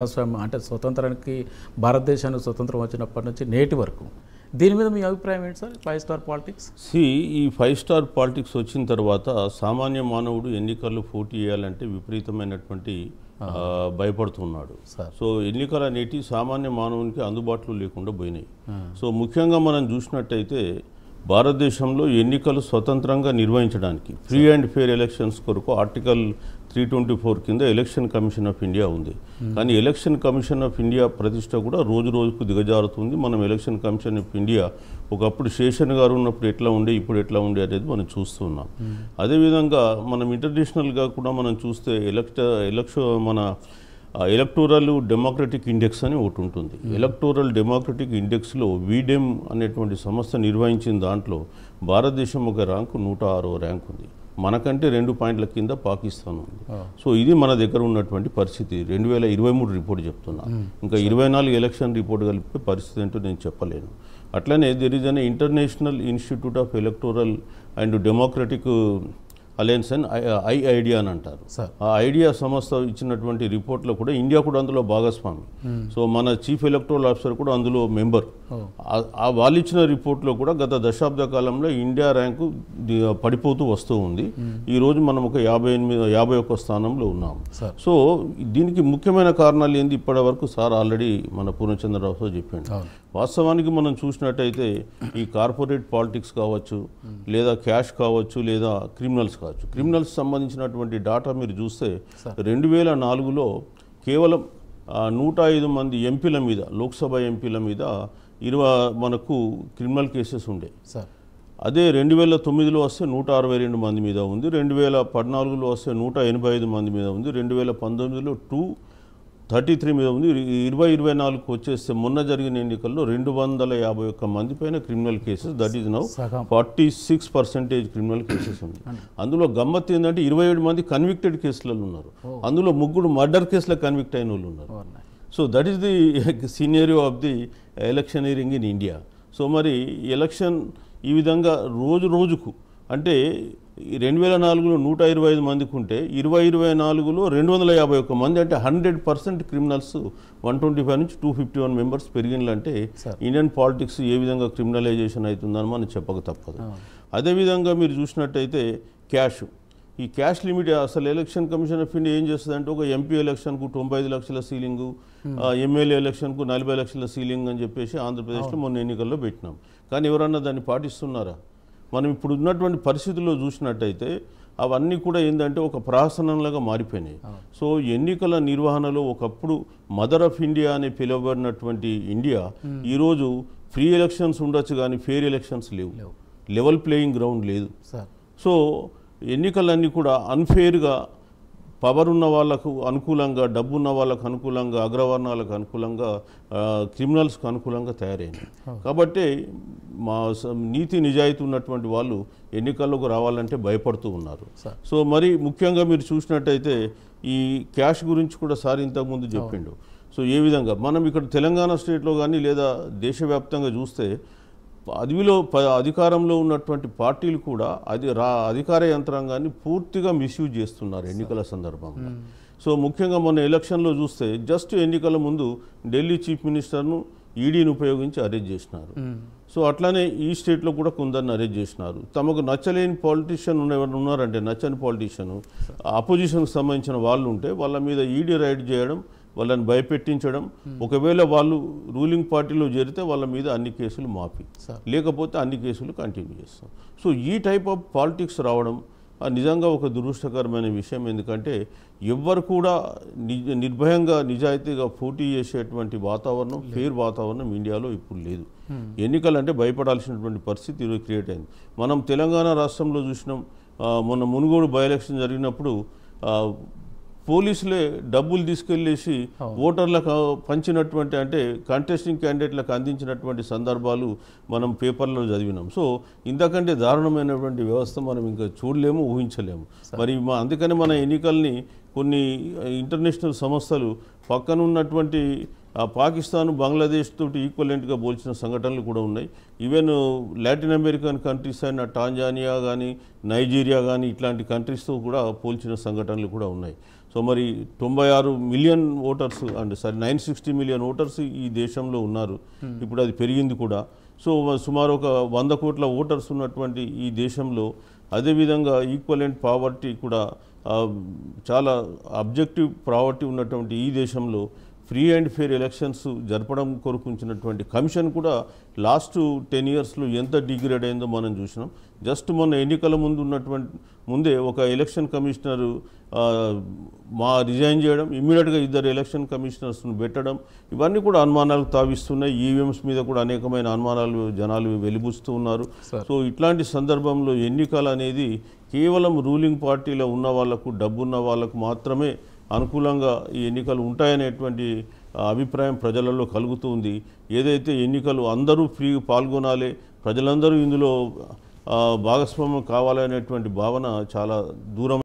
ప్రజాస్వామ్యం అంటే స్వతంత్రానికి భారతదేశానికి స్వతంత్రం వచ్చినప్పటి నుంచి నేటి వరకు దీని మీద మీ అభిప్రాయం ఏంటి సార్ ఫైవ్ స్టార్ పాలిటిక్స్ సి ఈ ఫైవ్ స్టార్ పాలిటిక్స్ వచ్చిన తర్వాత సామాన్య మానవుడు ఎన్నికల్లో పోటీ చేయాలంటే విపరీతమైనటువంటి భయపడుతున్నాడు సో ఎన్నికలు అనేటివి సామాన్య మానవునికి అందుబాటులో లేకుండా పోయినాయి సో ముఖ్యంగా మనం చూసినట్టయితే భారతదేశంలో ఎన్నికలు స్వతంత్రంగా నిర్వహించడానికి ఫ్రీ అండ్ ఫెయిర్ ఎలక్షన్స్ కొరకు ఆర్టికల్ త్రీ ట్వంటీ ఫోర్ కింద ఎలక్షన్ కమిషన్ ఆఫ్ ఇండియా ఉంది hmm. కానీ ఎలక్షన్ కమిషన్ ఆఫ్ ఇండియా ప్రతిష్ట కూడా రోజు రోజుకు దిగజారుతుంది మనం ఎలక్షన్ కమిషన్ ఆఫ్ ఇండియా ఒకప్పుడు శేషన్ గారు ఉన్నప్పుడు ఎట్లా ఉండే ఇప్పుడు ఎట్లా ఉండే అనేది మనం చూస్తున్నాం hmm. అదేవిధంగా మనం ఇంటర్నేషనల్గా కూడా మనం చూస్తే ఎలక్ట ఎలక్ష మన ఎలక్టోరల్ డెమోక్రటిక్ ఇండెక్స్ అని ఒకటి ఉంటుంది hmm. ఎలక్టోరల్ డెమోక్రటిక్ ఇండెక్స్లో వీడెమ్ అనేటువంటి సంస్థ నిర్వహించిన దాంట్లో భారతదేశం ఒక ర్యాంకు నూట ఆరో ర్యాంక్ ఉంది మనకంటే రెండు పాయింట్ల కింద పాకిస్తాన్ ఉంది సో ఇది మన దగ్గర ఉన్నటువంటి పరిస్థితి రెండు వేల ఇరవై మూడు రిపోర్ట్ చెప్తున్నా ఇంకా ఇరవై నాలుగు ఎలక్షన్ రిపోర్ట్ కలిపి పరిస్థితి ఏంటో నేను చెప్పలేను అట్లనే there is an international institute of electoral and democratic alliance అని ఐ ఐడియా అని అంటారు ఆ ఐడియా సంస్థ ఇచ్చినటువంటి రిపోర్ట్లో కూడా ఇండియా కూడా అందులో భాగస్వామి సో మన చీఫ్ ఎలక్టోరల్ ఆఫీసర్ కూడా అందులో మెంబర్ వాళ్ళు ఇచ్చిన రిపోర్ట్లో కూడా గత దశాబ్ద కాలంలో ఇండియా ర్యాంకు పడిపోతూ వస్తూ ఉంది ఈరోజు మనం ఒక యాభై ఎనిమిది యాభై ఒక్క స్థానంలో ఉన్నాము సో దీనికి ముఖ్యమైన కారణాలు ఏంది ఇప్పటి వరకు సార్ ఆల్రెడీ మన పూర్ణచంద్రరావు సార్ చెప్పాడు వాస్తవానికి మనం చూసినట్టయితే ఈ కార్పొరేట్ పాలిటిక్స్ కావచ్చు లేదా క్యాష్ కావచ్చు లేదా క్రిమినల్స్ కావచ్చు క్రిమినల్స్ సంబంధించినటువంటి డాటా మీరు చూస్తే రెండు వేల నాలుగులో కేవలం నూట ఐదు మంది ఎంపీల మీద లోక్సభ ఎంపీల మీద ఇరవై మనకు క్రిమినల్ కేసెస్ ఉండే అదే రెండు వేల తొమ్మిదిలో వస్తే నూట అరవై రెండు మంది మీద ఉంది రెండు వేల పద్నాలుగులో వస్తే నూట ఎనభై ఐదు మంది మీద ఉంది రెండు వేల పంతొమ్మిదిలో టూ థర్టీ త్రీ మీద ఉంది ఇరవై ఇరవై నాలుగు వచ్చేస్తే మొన్న జరిగిన ఎన్నికల్లో రెండు వందల యాభై ఒక్క మంది పైన criminal cases that is now forty six percentage criminal cases ఉంది అందులో గమ్మత్ ఏంటంటే ఇరవై ఏడు మంది కన్విక్టెడ్ కేసులలో ఉన్నారు అందులో ముగ్గురు మర్డర్ కేసులో కన్విక్ట్ అయిన వాళ్ళు ఉన్నారు so that is the scenario of the election earring in India so మరి ఎలక్షన్ ఈ విధంగా రోజు రోజుకు అంటే రెండు వేల నాలుగులో నూట ఇరవై ఐదు మందికి ఉంటే ఇరవై ఇరవై నాలుగులో రెండు వందల యాభై ఒక్క మంది అంటే hundred percent criminals one twenty five నుంచి టూ ఫిఫ్టీ వన్ మెంబర్స్ పెరిగినలంటే ఇండియన్ పాలిటిక్స్ ఏ విధంగా క్రిమినలైజేషన్ అవుతుందని మనం చెప్పక తప్పదు అదేవిధంగా మీరు చూసినట్టయితే క్యాష్ ఈ క్యాష్ లిమిట్ అసలు ఎలక్షన్ కమిషన్ ఆఫ్ ఇండియా ఏం చేస్తుందంటే ఒక ఎంపీ ఎలక్షన్కు తొంభై ఐదు లక్షల సీలింగు ఎమ్మెల్యే ఎలక్షన్కు నలభై లక్షల సీలింగ్ అని చెప్పేసి ఆంధ్రప్రదేశ్లో మొన్న ఎన్నికల్లో పెట్టినాం కానీ ఎవరన్నా దాన్ని పాటిస్తున్నారా మనం ఇప్పుడు ఉన్నటువంటి పరిస్థితుల్లో చూసినట్టయితే అవన్నీ కూడా ఏంటంటే ఒక ప్రాసనంలాగా మారిపోయినాయి సో ఎన్నికల నిర్వహణలో ఒకప్పుడు మదర్ ఆఫ్ ఇండియా అని పిలువబడినటువంటి ఇండియా ఈరోజు ఫ్రీ ఎలక్షన్స్ ఉండొచ్చు కానీ ఫెయిర్ ఎలక్షన్స్ లేవు లెవెల్ ప్లేయింగ్ గ్రౌండ్ లేదు సో ఎన్నికలన్నీ కూడా అన్ఫేర్గా పవర్ ఉన్న వాళ్ళకు అనుకూలంగా డబ్బు ఉన్న వాళ్ళకు అనుకూలంగా అగ్రవర్ణాలకు అనుకూలంగా క్రిమినల్స్కు అనుకూలంగా తయారైంది కాబట్టి మా నీతి నిజాయితీ ఉన్నటువంటి వాళ్ళు ఎన్నికల్లోకి రావాలంటే భయపడుతూ ఉన్నారు సో మరి ముఖ్యంగా మీరు చూసినట్టయితే ఈ క్యాష్ గురించి కూడా సార్ ఇంతకుముందు చెప్పిండు సో ఏ విధంగా మనం ఇక్కడ తెలంగాణ స్టేట్లో కానీ లేదా దేశవ్యాప్తంగా చూస్తే అదివిలో అధికారంలో ఉన్నటువంటి పార్టీలు కూడా అది రా అధికార యంత్రాంగాన్ని పూర్తిగా మిస్యూజ్ చేస్తున్నారు ఎన్నికల సందర్భంగా hmm. సో ముఖ్యంగా మొన్న ఎలక్షన్లో చూస్తే జస్ట్ ఎన్నికల ముందు ఢిల్లీ చీఫ్ మినిస్టర్ను ఈడీని ఉపయోగించి అరెస్ట్ చేసినారు hmm. సో అట్లానే ఈ స్టేట్లో కూడా కొందరిని అరెస్ట్ చేసినారు తమకు నచ్చలేని పాలిటీషియన్ ఎవరైనా ఉన్నారంటే నచ్చని పాలిటీషియన్ అపోజిషన్కి hmm. సంబంధించిన వాళ్ళు ఉంటే వాళ్ళ మీద ఈడీ రైడ్ చేయడం వాళ్ళని భయపెట్టించడం ఒకవేళ వాళ్ళు రూలింగ్ పార్టీలో చేరితే వాళ్ళ మీద అన్ని కేసులు మాపి లేకపోతే అన్ని కేసులు కంటిన్యూ చేస్తాం సో ఈ టైప్ ఆఫ్ పాలిటిక్స్ రావడం నిజంగా ఒక దురదృష్టకరమైన విషయం ఎందుకంటే ఎవ్వరు కూడా నిర్భయంగా నిజాయితీగా పోటీ చేసేటువంటి వాతావరణం ఫేర్ వాతావరణం ఇండియాలో ఇప్పుడు లేదు ఎన్నికలంటే భయపడాల్సినటువంటి పరిస్థితి ఈరోజు క్రియేట్ అయింది మనం తెలంగాణ రాష్ట్రంలో చూసినాం మొన్న మునుగోడు బై ఎలక్షన్ జరిగినప్పుడు పోలీసులే డబ్బులు తీసుకెళ్లేసి ఓటర్లకు పంచినటువంటి అంటే కంటెస్టింగ్ క్యాండిడేట్లకు అందించినటువంటి సందర్భాలు మనం పేపర్లో చదివినాం సో ఇంతకంటే దారుణమైనటువంటి వ్యవస్థ మనం ఇంకా చూడలేము ఊహించలేము మరి మా అందుకని మన ఎన్నికల్ని కొన్ని ఇంటర్నేషనల్ సంస్థలు పక్కనున్నటువంటి పాకిస్తాన్ బంగ్లాదేశ్ తోటి ఈక్వలెంట్గా పోల్చిన సంఘటనలు కూడా ఉన్నాయి ఈవెన్ లాటిన్ అమెరికన్ కంట్రీస్ అయిన టాంజానియా కానీ నైజీరియా కానీ ఇట్లాంటి కంట్రీస్తో కూడా పోల్చిన సంఘటనలు కూడా ఉన్నాయి సో మరి తొంభై ఆరు million voters and sorry nine sixty million voters ఈ దేశంలో ఉన్నారు hmm. ఇప్పుడు అది పెరిగింది కూడా సో సుమారు ఒక వంద కోట్ల ఓటర్స్ ఉన్నటువంటి ఈ దేశంలో అదేవిధంగా ఈక్వల్ అండ్ పావర్టీ కూడా చాలా అబ్జెక్టివ్ ప్రావర్టీ ఉన్నటువంటి ఈ దేశంలో ఫ్రీ అండ్ ఫెయిర్ ఎలక్షన్స్ జరపడం కొరకు కమిషన్ కూడా లాస్ట్ టెన్ ఇయర్స్లో ఎంత డిగ్రేడ్ అయిందో మనం చూసినాం జస్ట్ మొన్న ఎన్నికల ముందు ఉన్నటువంటి ముందే ఒక ఎలక్షన్ కమిషనర్ మా రిజైన్ చేయడం ఇమ్మీడియట్గా ఇద్దరు ఎలక్షన్ కమిషనర్స్ను పెట్టడం ఇవన్నీ కూడా అనుమానాలు తావిస్తున్నాయి ఈవీఎంస్ మీద కూడా అనేకమైన అనుమానాలు జనాలు వెలిబుస్తూ ఉన్నారు సో ఇట్లాంటి సందర్భంలో ఎన్నికలు అనేది కేవలం రూలింగ్ పార్టీలో ఉన్న వాళ్లకు డబ్బున్న వాళ్ళకు మాత్రమే అనుకూలంగా ఈ ఎన్నికలు ఉంటాయనేటువంటి అభిప్రాయం ప్రజలలో కలుగుతుంది ఏదైతే ఎన్నికలు అందరూ ఫ్రీ పాల్గొనాలి ప్రజలందరూ ఇందులో భాగస్వామ్యం కావాలనేటువంటి భావన చాలా దూరం